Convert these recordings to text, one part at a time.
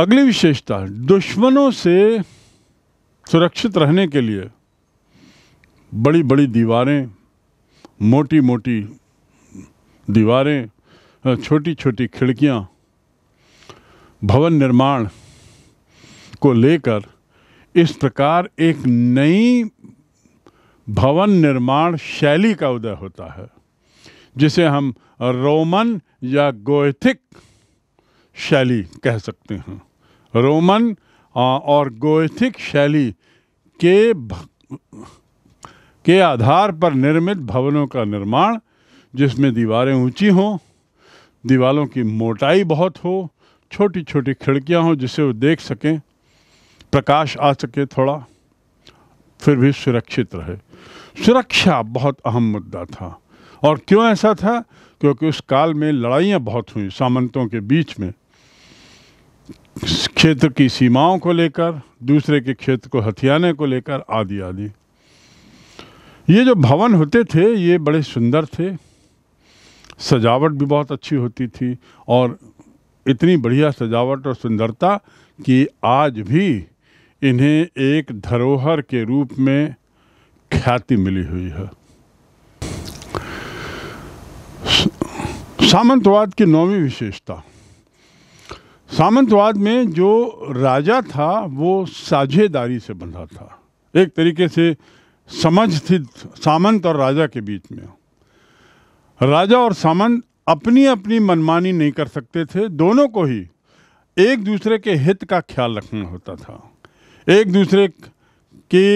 अगली विशेषता दुश्मनों से सुरक्षित रहने के लिए बड़ी बड़ी दीवारें मोटी मोटी दीवारें छोटी छोटी खिड़कियां भवन निर्माण को लेकर इस प्रकार एक नई भवन निर्माण शैली का उदय होता है जिसे हम रोमन या गोथिक शैली कह सकते हैं रोमन और गोथिक शैली के के आधार पर निर्मित भवनों का निर्माण जिसमें दीवारें ऊंची हों दीवारों की मोटाई बहुत हो छोटी छोटी खिड़कियां हों जिसे वो देख सकें प्रकाश आ सके थोड़ा फिर भी सुरक्षित रहे सुरक्षा बहुत अहम मुद्दा था और क्यों ऐसा था क्योंकि उस काल में लड़ाइयाँ बहुत हुई सामंतों के बीच में क्षेत्र की सीमाओं को लेकर दूसरे के क्षेत्र को हथियाने को लेकर आदि आदि ये जो भवन होते थे ये बड़े सुंदर थे सजावट भी बहुत अच्छी होती थी और इतनी बढ़िया सजावट और सुंदरता कि आज भी इन्हें एक धरोहर के रूप में ख्याति मिली हुई है सामंतवाद की नौवीं विशेषता सामंतवाद में जो राजा था वो साझेदारी से बंधा था एक तरीके से समझ थी सामंत और राजा के बीच में राजा और सामंत अपनी अपनी मनमानी नहीं कर सकते थे दोनों को ही एक दूसरे के हित का ख्याल रखना होता था एक दूसरे की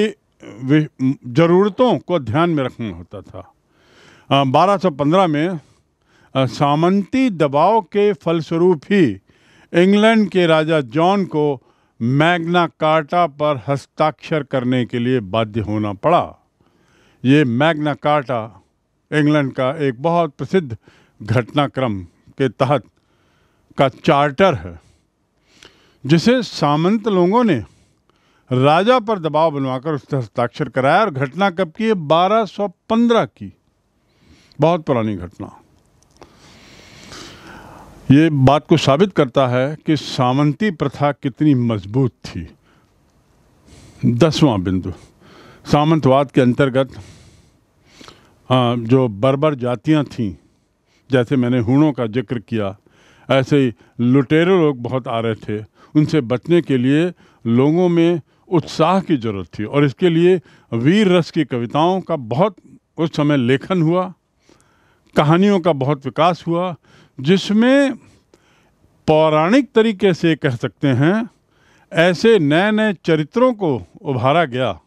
ज़रूरतों को ध्यान में रखना होता था 1215 में सामंती दबाव के फलस्वरूप ही इंग्लैंड के राजा जॉन को मैग्ना कार्टा पर हस्ताक्षर करने के लिए बाध्य होना पड़ा ये मैग्ना कार्टा इंग्लैंड का एक बहुत प्रसिद्ध घटनाक्रम के तहत का चार्टर है जिसे सामंत लोगों ने राजा पर दबाव बनवाकर उससे हस्ताक्षर कराया और घटना कब की है 1215 की बहुत पुरानी घटना ये बात को साबित करता है कि सामंती प्रथा कितनी मजबूत थी दसवां बिंदु सामंतवाद के अंतर्गत जो बर्बर जातियां थीं जैसे मैंने हूणों का जिक्र किया ऐसे ही लुटेरे लोग बहुत आ रहे थे उनसे बचने के लिए लोगों में उत्साह की ज़रूरत थी और इसके लिए वीर रस की कविताओं का बहुत उस समय लेखन हुआ कहानियों का बहुत विकास हुआ जिसमें पौराणिक तरीके से कह सकते हैं ऐसे नए नए चरित्रों को उभारा गया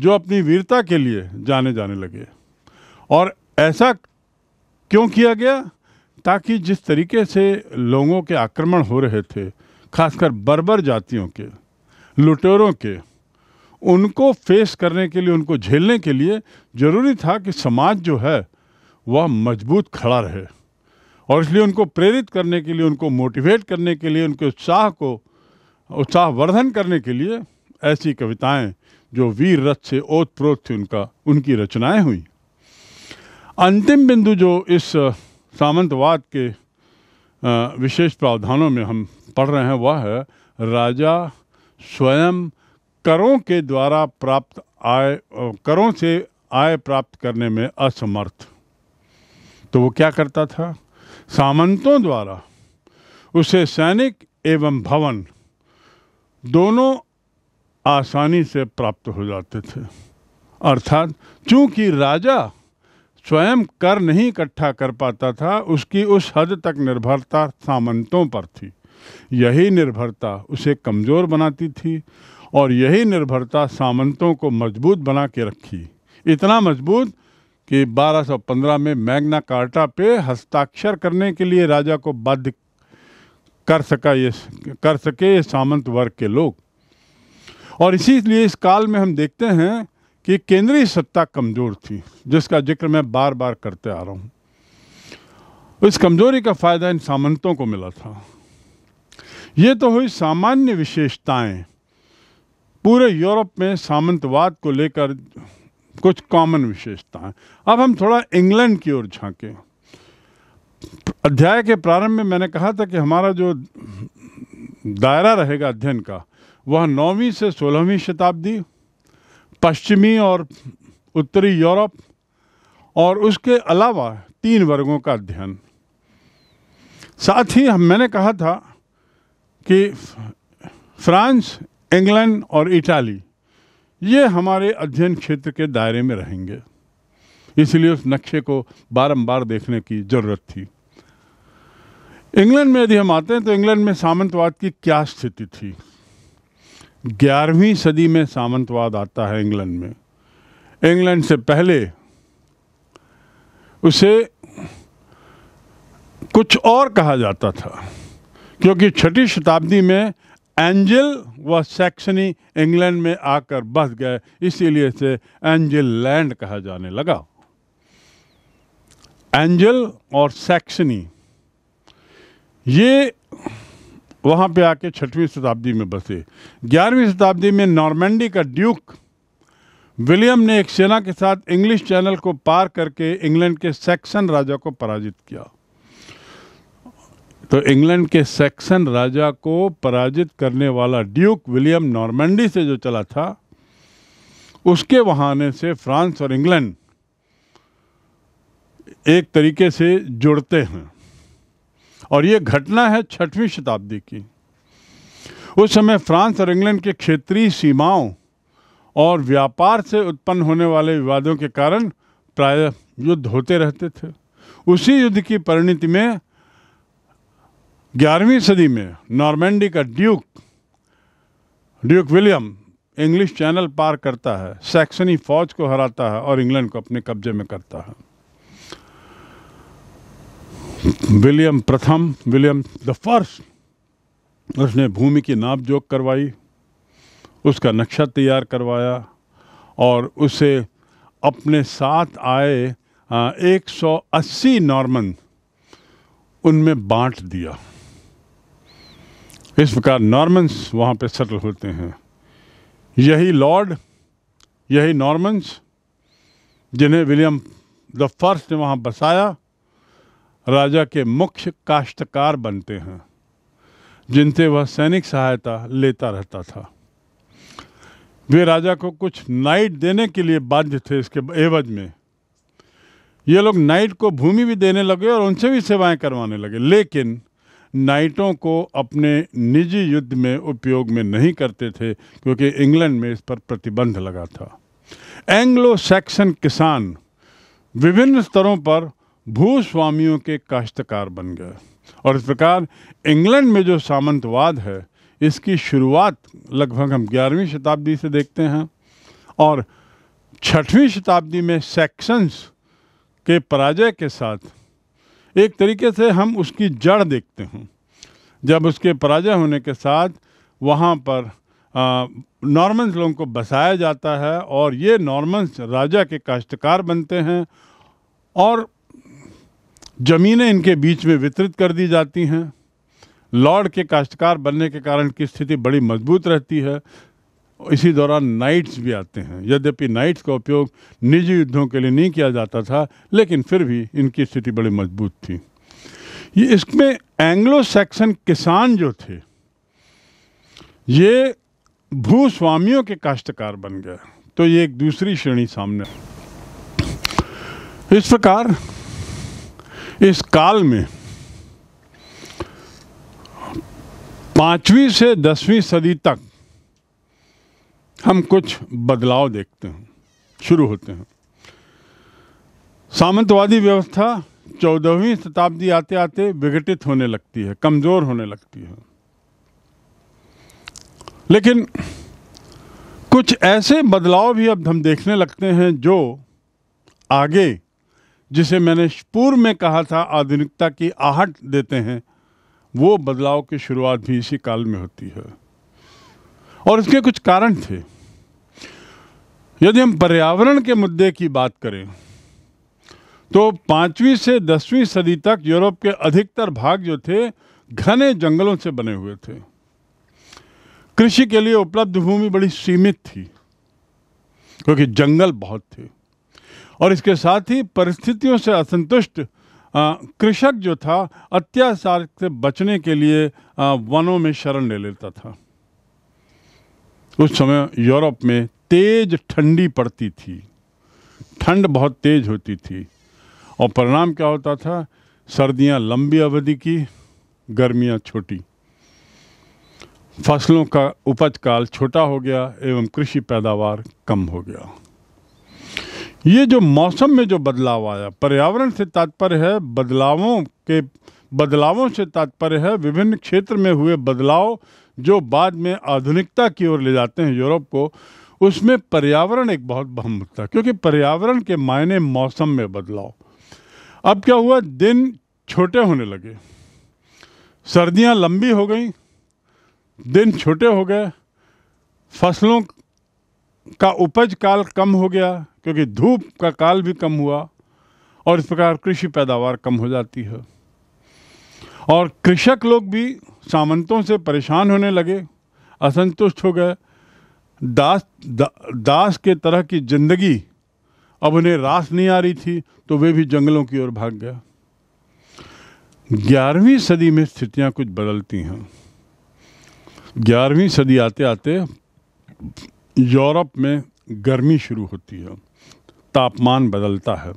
जो अपनी वीरता के लिए जाने जाने लगे और ऐसा क्यों किया गया ताकि जिस तरीके से लोगों के आक्रमण हो रहे थे खासकर बर्बर जातियों के लुटेरों के उनको फेस करने के लिए उनको झेलने के लिए ज़रूरी था कि समाज जो है वह मजबूत खड़ा रहे और इसलिए उनको प्रेरित करने के लिए उनको मोटिवेट करने के लिए उनके उत्साह को उत्साहवर्धन करने के लिए ऐसी कविताएं जो वीर रथ से ओतप्रोत थी उनका उनकी रचनाएं हुई अंतिम बिंदु जो इस सामंतवाद के विशेष प्रावधानों में हम पढ़ रहे हैं वह है राजा स्वयं करों के द्वारा प्राप्त आय करों से आय प्राप्त करने में असमर्थ तो वो क्या करता था सामंतों द्वारा उसे सैनिक एवं भवन दोनों आसानी से प्राप्त हो जाते थे अर्थात चूंकि राजा स्वयं कर नहीं इकट्ठा कर पाता था उसकी उस हद तक निर्भरता सामंतों पर थी यही निर्भरता उसे कमज़ोर बनाती थी और यही निर्भरता सामंतों को मजबूत बना के रखी इतना मजबूत कि 1215 में मैग्ना कार्टा पे हस्ताक्षर करने के लिए राजा को बाध्य कर सका ये कर सके ये सामंत वर्ग के लोग और इसीलिए इस काल में हम देखते हैं कि केंद्रीय सत्ता कमज़ोर थी जिसका जिक्र मैं बार बार करते आ रहा हूँ इस कमज़ोरी का फ़ायदा इन सामंतों को मिला था ये तो हुई सामान्य विशेषताएं पूरे यूरोप में सामंतवाद को लेकर कुछ कॉमन विशेषताएं अब हम थोड़ा इंग्लैंड की ओर झांकें अध्याय के प्रारंभ में मैंने कहा था कि हमारा जो दायरा रहेगा अध्ययन का वह नौवीं से सोलहवीं शताब्दी पश्चिमी और उत्तरी यूरोप और उसके अलावा तीन वर्गों का अध्ययन साथ ही हम मैंने कहा था कि फ्रांस इंग्लैंड और इटाली ये हमारे अध्ययन क्षेत्र के दायरे में रहेंगे इसलिए उस नक्शे को बारंबार देखने की ज़रूरत थी इंग्लैंड में यदि हम आते हैं तो इंग्लैंड में सामंतवाद की क्या स्थिति थी ग्यारहवीं सदी में सामंतवाद आता है इंग्लैंड में इंग्लैंड से पहले उसे कुछ और कहा जाता था क्योंकि छठी शताब्दी में एंजल वह सेक्शनी इंग्लैंड में आकर बस गए इसीलिए से एंजल लैंड कहा जाने लगा एंजल और सेक्सनी ये वहाँ पे आके छठवीं शताब्दी में बसे ग्यारहवीं शताब्दी में नॉर्मेंडी का ड्यूक विलियम ने एक सेना के साथ इंग्लिश चैनल को पार करके इंग्लैंड के सैक्सन राजा को पराजित किया तो इंग्लैंड के सेक्सन राजा को पराजित करने वाला ड्यूक विलियम नॉर्मेंडी से जो चला था उसके बहाने से फ्रांस और इंग्लैंड एक तरीके से जुड़ते हैं और ये घटना है छठवीं शताब्दी की उस समय फ्रांस और इंग्लैंड के क्षेत्रीय सीमाओं और व्यापार से उत्पन्न होने वाले विवादों के कारण प्राय युद्ध होते रहते थे उसी युद्ध की परिणति में ग्यारहवीं सदी में नॉर्मेंडी का duke duke William English channel पार करता है सैक्सनी फौज को हराता है और इंग्लैंड को अपने कब्जे में करता है विलियम प्रथम विलियम द फर्स्ट उसने भूमि की नाप जोक करवाई उसका नक्शा तैयार करवाया और उसे अपने साथ आए 180 नॉर्मन उनमें बांट दिया इस प्रकार नॉर्मन्स वहाँ पर सेटल होते हैं यही लॉर्ड यही नॉर्मन्स जिन्हें विलियम द फर्स्ट ने वहाँ बसाया राजा के मुख्य काश्तकार बनते हैं जिनसे वह सैनिक सहायता लेता रहता था वे राजा को कुछ नाइट देने के लिए बाध्य थे इसके एवज में ये लोग नाइट को भूमि भी देने लगे और उनसे भी सेवाएं करवाने लगे लेकिन नाइटों को अपने निजी युद्ध में उपयोग में नहीं करते थे क्योंकि इंग्लैंड में इस पर प्रतिबंध लगा था एंग्लो सैक्सन किसान विभिन्न स्तरों पर भूस्वामियों के काश्तकार बन गए और इस प्रकार इंग्लैंड में जो सामंतवाद है इसकी शुरुआत लगभग हम ग्यारहवीं शताब्दी से देखते हैं और छठवीं शताब्दी में सेक्शंस के पराजय के साथ एक तरीके से हम उसकी जड़ देखते हैं जब उसके पराजय होने के साथ वहाँ पर नॉर्मन्स लोगों को बसाया जाता है और ये नॉर्मन्स राजा के काश्तकार बनते हैं और ज़मीनें इनके बीच में वितरित कर दी जाती हैं लॉर्ड के काश्तकार बनने के कारण की स्थिति बड़ी मजबूत रहती है इसी दौरान नाइट्स भी आते हैं यद्यपि नाइट्स का उपयोग निजी युद्धों के लिए नहीं किया जाता था लेकिन फिर भी इनकी स्थिति बड़ी मजबूत थी ये इसमें एंग्लो सैक्सन किसान जो थे ये भूस्वामियों के काश्तकार बन गए तो ये एक दूसरी श्रेणी सामने इस प्रकार इस काल में पांचवी से दसवीं सदी तक हम कुछ बदलाव देखते हैं शुरू होते हैं सामंतवादी व्यवस्था चौदहवीं शताब्दी आते आते विघटित होने लगती है कमज़ोर होने लगती है लेकिन कुछ ऐसे बदलाव भी अब हम देखने लगते हैं जो आगे जिसे मैंने पूर्व में कहा था आधुनिकता की आहट देते हैं वो बदलाव की शुरुआत भी इसी काल में होती है और इसके कुछ कारण थे यदि हम पर्यावरण के मुद्दे की बात करें तो पांचवी से दसवीं सदी तक यूरोप के अधिकतर भाग जो थे घने जंगलों से बने हुए थे कृषि के लिए उपलब्ध भूमि बड़ी सीमित थी क्योंकि जंगल बहुत थे और इसके साथ ही परिस्थितियों से असंतुष्ट कृषक जो था अत्याचार से बचने के लिए आ, वनों में शरण ले लेता था उस समय यूरोप में तेज ठंडी पड़ती थी ठंड बहुत तेज होती थी और परिणाम क्या होता था सर्दियां लंबी अवधि की गर्मियां छोटी फसलों का उपज काल छोटा हो गया एवं कृषि पैदावार कम हो गया ये जो मौसम में जो बदलाव आया पर्यावरण से तात्पर्य है बदलावों के बदलावों से तात्पर्य है विभिन्न क्षेत्र में हुए बदलाव जो बाद में आधुनिकता की ओर ले जाते हैं यूरोप को उसमें पर्यावरण एक बहुत अहम मुद्दा क्योंकि पर्यावरण के मायने मौसम में बदलाव अब क्या हुआ दिन छोटे होने लगे सर्दियां लंबी हो गई दिन छोटे हो गए फसलों का उपज काल कम हो गया क्योंकि धूप का काल भी कम हुआ और इस प्रकार कृषि पैदावार कम हो जाती है और कृषक लोग भी सामंतों से परेशान होने लगे असंतुष्ट हो गए दास दा, दास के तरह की जिंदगी अब उन्हें रास नहीं आ रही थी तो वे भी जंगलों की ओर भाग गया ग्यारहवीं सदी में स्थितियां कुछ बदलती हैं ग्यारहवीं सदी आते आते यूरोप में गर्मी शुरू होती है तापमान बदलता है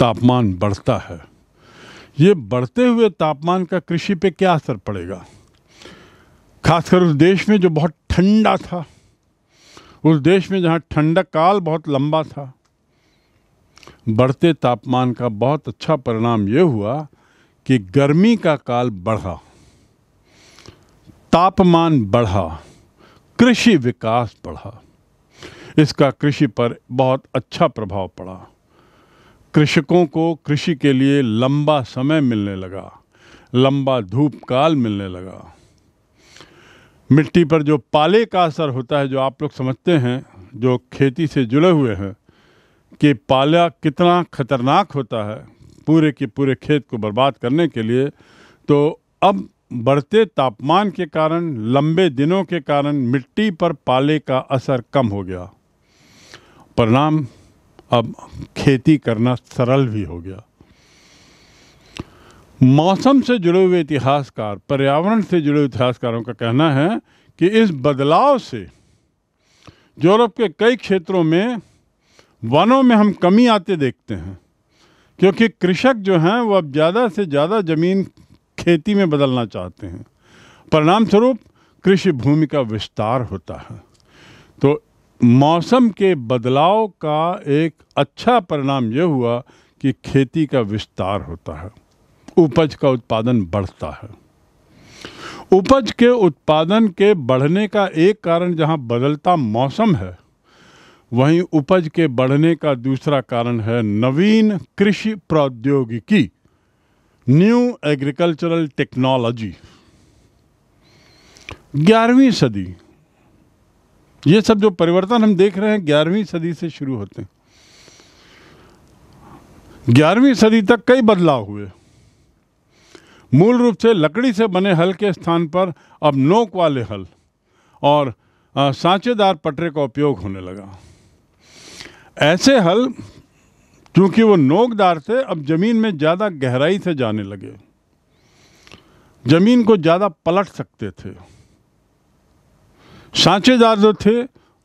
तापमान बढ़ता है ये बढ़ते हुए तापमान का कृषि पे क्या असर पड़ेगा खासकर उस देश में जो बहुत ठंडा था उस देश में जहाँ ठंडा काल बहुत लंबा था बढ़ते तापमान का बहुत अच्छा परिणाम ये हुआ कि गर्मी का काल बढ़ा तापमान बढ़ा कृषि विकास बढ़ा इसका कृषि पर बहुत अच्छा प्रभाव पड़ा कृषकों को कृषि के लिए लंबा समय मिलने लगा लंबा धूप काल मिलने लगा मिट्टी पर जो पाले का असर होता है जो आप लोग समझते हैं जो खेती से जुड़े हुए हैं कि पाला कितना खतरनाक होता है पूरे के पूरे खेत को बर्बाद करने के लिए तो अब बढ़ते तापमान के कारण लंबे दिनों के कारण मिट्टी पर पाले का असर कम हो गया परिणाम अब खेती करना सरल भी हो गया मौसम से जुड़े हुए इतिहासकार पर्यावरण से जुड़े हुए इतिहासकारों का कहना है कि इस बदलाव से यूरोप के कई क्षेत्रों में वनों में हम कमी आते देखते हैं क्योंकि कृषक जो हैं वो अब ज़्यादा से ज़्यादा ज़मीन खेती में बदलना चाहते हैं परिणाम स्वरूप कृषि भूमि का विस्तार होता है तो मौसम के बदलाव का एक अच्छा परिणाम यह हुआ कि खेती का विस्तार होता है उपज का उत्पादन बढ़ता है उपज के उत्पादन के बढ़ने का एक कारण जहां बदलता मौसम है वहीं उपज के बढ़ने का दूसरा कारण है नवीन कृषि प्रौद्योगिकी न्यू एग्रीकल्चरल टेक्नोलॉजी ग्यारहवीं सदी ये सब जो परिवर्तन हम देख रहे हैं ग्यारहवीं सदी से शुरू होते हैं ग्यारहवीं सदी तक कई बदलाव हुए मूल रूप से लकड़ी से बने हल के स्थान पर अब नोक वाले हल और सांचेदार पटरे का उपयोग होने लगा ऐसे हल क्योंकि वो नोकदार थे अब ज़मीन में ज़्यादा गहराई से जाने लगे ज़मीन को ज़्यादा पलट सकते थे सांचेदार जो थे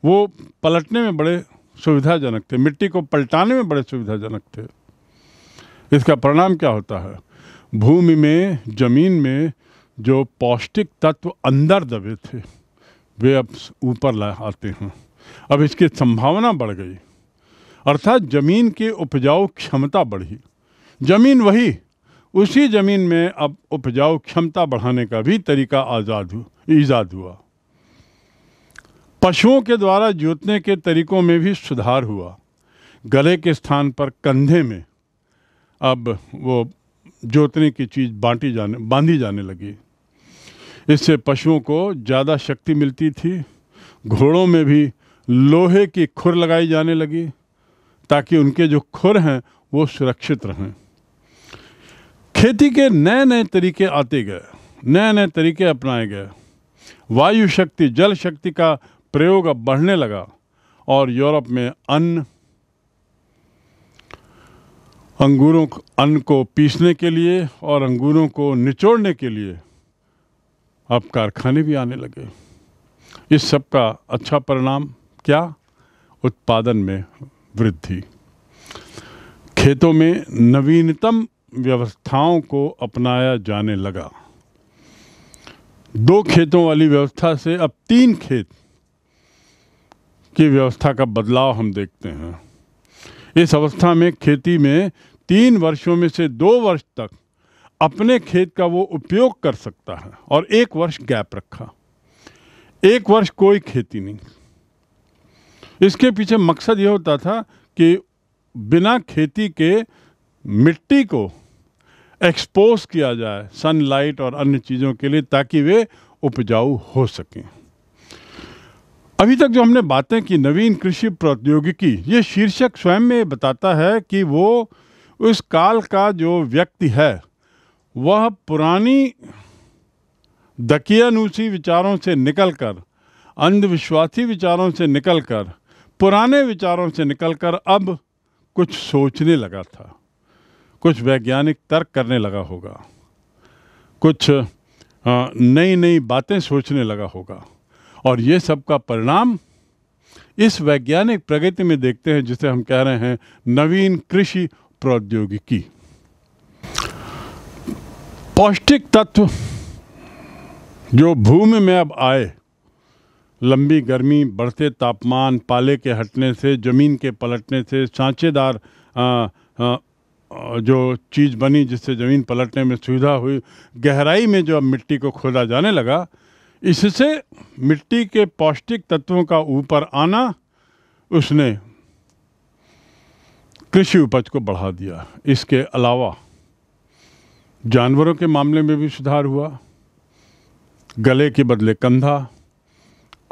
वो पलटने में बड़े सुविधाजनक थे मिट्टी को पलटाने में बड़े सुविधाजनक थे इसका परिणाम क्या होता है भूमि में ज़मीन में जो पौष्टिक तत्व अंदर दबे थे वे अब ऊपर ला आते हैं अब इसकी संभावना बढ़ गई अर्थात ज़मीन की उपजाऊ क्षमता बढ़ी ज़मीन वही उसी ज़मीन में अब उपजाऊ क्षमता बढ़ाने का भी तरीका आज़ाद हुआ ईजाद हुआ पशुओं के द्वारा जोतने के तरीकों में भी सुधार हुआ गले के स्थान पर कंधे में अब वो जोतने की चीज़ बांटी जाने बांधी जाने लगी इससे पशुओं को ज़्यादा शक्ति मिलती थी घोड़ों में भी लोहे की खुर लगाई जाने लगी ताकि उनके जो खुर हैं वो सुरक्षित रहें खेती के नए नए तरीके आते गए नए नए तरीके अपनाए गए वायु शक्ति जल शक्ति का प्रयोग अब बढ़ने लगा और यूरोप में अन्न अंगूरों अन्न को पीसने के लिए और अंगूरों को निचोड़ने के लिए अब कारखाने भी आने लगे इस सब का अच्छा परिणाम क्या उत्पादन में वृद्धि खेतों में नवीनतम व्यवस्थाओं को अपनाया जाने लगा दो खेतों वाली व्यवस्था से अब तीन खेत की व्यवस्था का बदलाव हम देखते हैं इस अवस्था में खेती में तीन वर्षों में से दो वर्ष तक अपने खेत का वो उपयोग कर सकता है और एक वर्ष गैप रखा एक वर्ष कोई खेती नहीं इसके पीछे मकसद ये होता था कि बिना खेती के मिट्टी को एक्सपोज किया जाए सनलाइट और अन्य चीज़ों के लिए ताकि वे उपजाऊ हो सकें अभी तक जो हमने बातें की नवीन कृषि प्रौद्योगिकी ये शीर्षक स्वयं में बताता है कि वो उस काल का जो व्यक्ति है वह पुरानी दकियानुसी विचारों से निकलकर अंधविश्वासी विचारों से निकलकर पुराने विचारों से निकलकर अब कुछ सोचने लगा था कुछ वैज्ञानिक तर्क करने लगा होगा कुछ नई नई बातें सोचने लगा होगा और ये सब का परिणाम इस वैज्ञानिक प्रगति में देखते हैं जिसे हम कह रहे हैं नवीन कृषि प्रौद्योगिकी पौष्टिक तत्व जो भूमि में अब आए लंबी गर्मी बढ़ते तापमान पाले के हटने से ज़मीन के पलटने से सांचेदार जो चीज़ बनी जिससे ज़मीन पलटने में सुविधा हुई गहराई में जो अब मिट्टी को खोदा जाने लगा इससे मिट्टी के पौष्टिक तत्वों का ऊपर आना उसने कृषि उपज को बढ़ा दिया इसके अलावा जानवरों के मामले में भी सुधार हुआ गले के बदले कंधा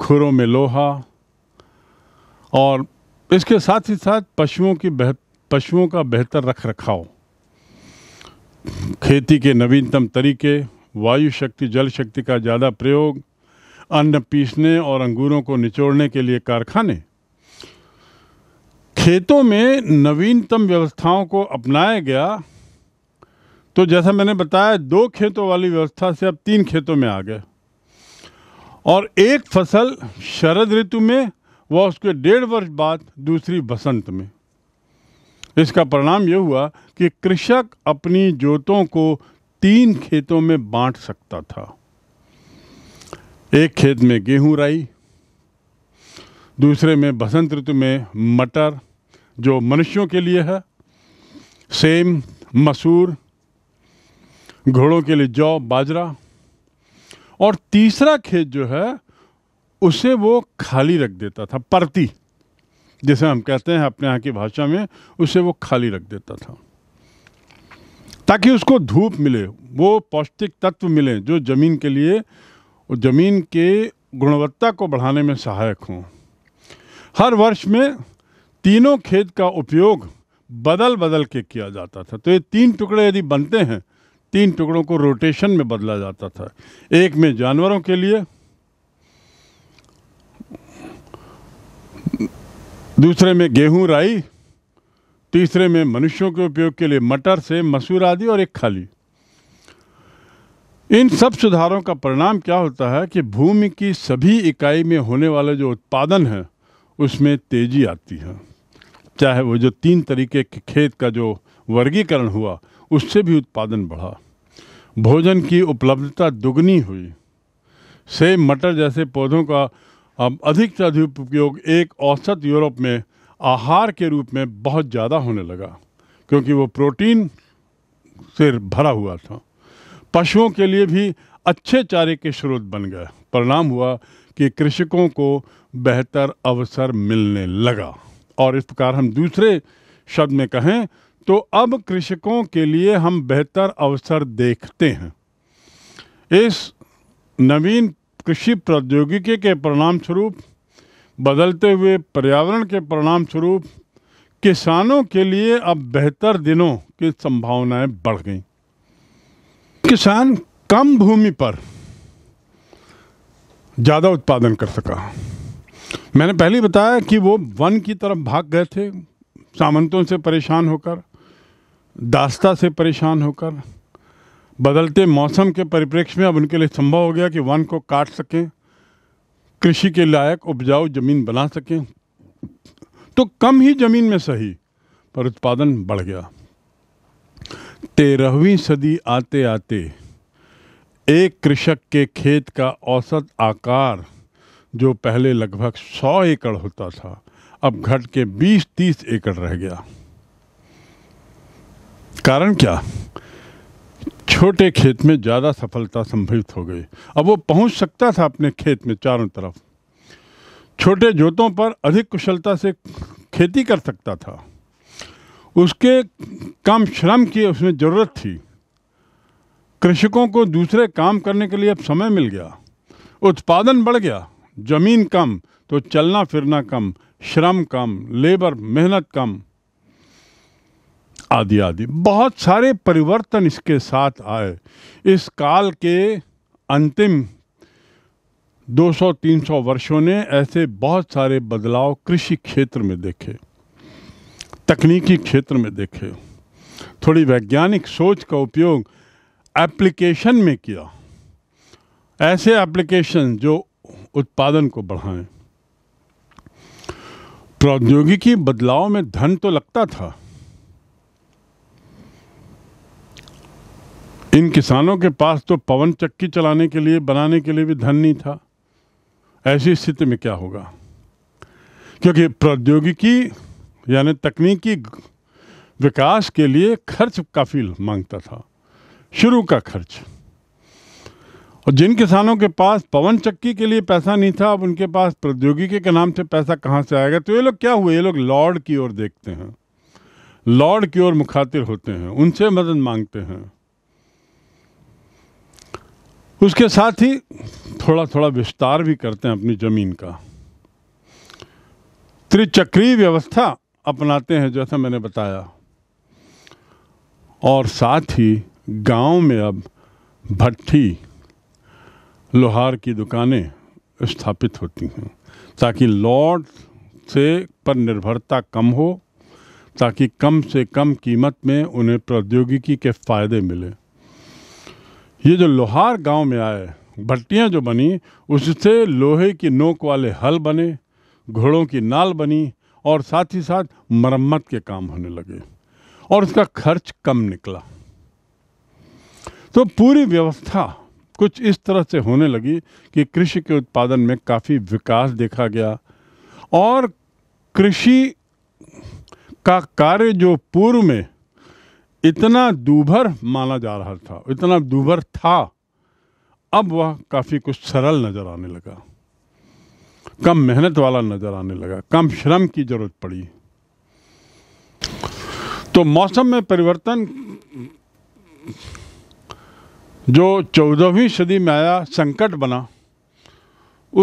खुरों में लोहा और इसके साथ ही साथ पशुओं की बह, पशुओं का बेहतर रख रखाव खेती के नवीनतम तरीके वायु शक्ति जल शक्ति का ज़्यादा प्रयोग अन्न पीसने और अंगूरों को निचोड़ने के लिए कारखाने खेतों में नवीनतम व्यवस्थाओं को अपनाया गया तो जैसा मैंने बताया दो खेतों वाली व्यवस्था से अब तीन खेतों में आ गए और एक फसल शरद ऋतु में व उसके डेढ़ वर्ष बाद दूसरी बसंत में इसका परिणाम यह हुआ कि कृषक अपनी जोतों को तीन खेतों में बांट सकता था एक खेत में गेहूं राई दूसरे में बसंत ऋतु में मटर जो मनुष्यों के लिए है सेम मसूर घोड़ों के लिए जौ बाजरा और तीसरा खेत जो है उसे वो खाली रख देता था परती जैसे हम कहते हैं अपने यहाँ की भाषा में उसे वो खाली रख देता था ताकि उसको धूप मिले वो पौष्टिक तत्व मिले जो ज़मीन के लिए ज़मीन के गुणवत्ता को बढ़ाने में सहायक हों हर वर्ष में तीनों खेत का उपयोग बदल बदल के किया जाता था तो ये तीन टुकड़े यदि बनते हैं तीन टुकड़ों को रोटेशन में बदला जाता था एक में जानवरों के लिए दूसरे में गेहूं राई तीसरे में मनुष्यों के उपयोग के लिए मटर से मसूर आदि और एक खाली इन सब सुधारों का परिणाम क्या होता है कि भूमि की सभी इकाई में होने वाले जो उत्पादन है उसमें तेजी आती है चाहे वो जो तीन तरीके के खेत का जो वर्गीकरण हुआ उससे भी उत्पादन बढ़ा भोजन की उपलब्धता दुगनी हुई सेब मटर जैसे पौधों का अब अधिक से अधिक उपयोग एक औसत यूरोप में आहार के रूप में बहुत ज़्यादा होने लगा क्योंकि वो प्रोटीन से भरा हुआ था पशुओं के लिए भी अच्छे चारे के स्रोत बन गए परिणाम हुआ कि कृषकों को बेहतर अवसर मिलने लगा और इस प्रकार हम दूसरे शब्द में कहें तो अब कृषकों के लिए हम बेहतर अवसर देखते हैं इस नवीन कृषि प्रौद्योगिकी के परिणाम स्वरूप बदलते हुए पर्यावरण के परिणाम स्वरूप किसानों के लिए अब बेहतर दिनों की संभावनाएं बढ़ गई किसान कम भूमि पर ज़्यादा उत्पादन कर सका मैंने पहले बताया कि वो वन की तरफ भाग गए थे सामंतों से परेशान होकर दास्ता से परेशान होकर बदलते मौसम के परिप्रेक्ष्य में अब उनके लिए संभव हो गया कि वन को काट सकें कृषि के लायक उपजाऊ जमीन बना सकें तो कम ही जमीन में सही पर उत्पादन बढ़ गया तेरहवीं सदी आते आते एक कृषक के खेत का औसत आकार जो पहले लगभग सौ एकड़ होता था अब घट के बीस तीस एकड़ रह गया कारण क्या छोटे खेत में ज़्यादा सफलता संभवित हो गई अब वो पहुंच सकता था अपने खेत में चारों तरफ छोटे जोतों पर अधिक कुशलता से खेती कर सकता था उसके कम श्रम की उसमें ज़रूरत थी कृषकों को दूसरे काम करने के लिए अब समय मिल गया उत्पादन बढ़ गया ज़मीन कम तो चलना फिरना कम श्रम कम लेबर मेहनत कम आदि आदि बहुत सारे परिवर्तन इसके साथ आए इस काल के अंतिम 200-300 वर्षों ने ऐसे बहुत सारे बदलाव कृषि क्षेत्र में देखे तकनीकी क्षेत्र में देखे थोड़ी वैज्ञानिक सोच का उपयोग एप्लीकेशन में किया ऐसे एप्लीकेशन जो उत्पादन को बढ़ाएं प्रौद्योगिकी बदलाव में धन तो लगता था इन किसानों के पास तो पवन चक्की चलाने के लिए बनाने के लिए भी धन नहीं था ऐसी स्थिति में क्या होगा क्योंकि प्रौद्योगिकी यानी तकनीकी विकास के लिए खर्च काफ़ी मांगता था शुरू का खर्च और जिन किसानों के पास पवन चक्की के लिए पैसा नहीं था अब उनके पास प्रौद्योगिकी के नाम से पैसा कहाँ से आएगा तो ये लोग क्या हुए ये लोग लॉर्ड की ओर देखते हैं लॉर्ड की ओर मुखातिर होते हैं उनसे मदद मांगते हैं उसके साथ ही थोड़ा थोड़ा विस्तार भी करते हैं अपनी ज़मीन का त्रिचक्रीय व्यवस्था अपनाते हैं जैसा मैंने बताया और साथ ही गांव में अब भट्टी लोहार की दुकानें स्थापित होती हैं ताकि लॉट से पर निर्भरता कम हो ताकि कम से कम कीमत में उन्हें प्रौद्योगिकी के फ़ायदे मिले ये जो लोहार गांव में आए भट्टियाँ जो बनी उससे लोहे की नोक वाले हल बने घोड़ों की नाल बनी और साथ ही साथ मरम्मत के काम होने लगे और उसका खर्च कम निकला तो पूरी व्यवस्था कुछ इस तरह से होने लगी कि कृषि के उत्पादन में काफ़ी विकास देखा गया और कृषि का कार्य जो पूर्व में इतना दूभर माना जा रहा था इतना दूभर था अब वह काफ़ी कुछ सरल नज़र आने लगा कम मेहनत वाला नज़र आने लगा कम श्रम की ज़रूरत पड़ी तो मौसम में परिवर्तन जो चौदहवीं सदी में आया संकट बना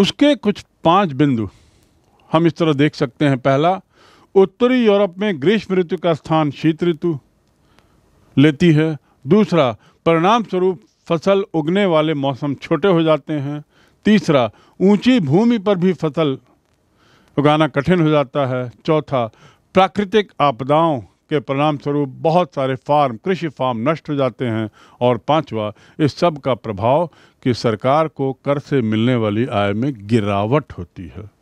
उसके कुछ पांच बिंदु हम इस तरह देख सकते हैं पहला उत्तरी यूरोप में ग्रीष्म ऋतु का स्थान शीत ऋतु लेती है दूसरा परिणाम स्वरूप फसल उगने वाले मौसम छोटे हो जाते हैं तीसरा ऊंची भूमि पर भी फसल उगाना कठिन हो जाता है चौथा प्राकृतिक आपदाओं के परिणाम स्वरूप बहुत सारे फार्म कृषि फार्म नष्ट हो जाते हैं और पांचवा इस सब का प्रभाव कि सरकार को कर से मिलने वाली आय में गिरावट होती है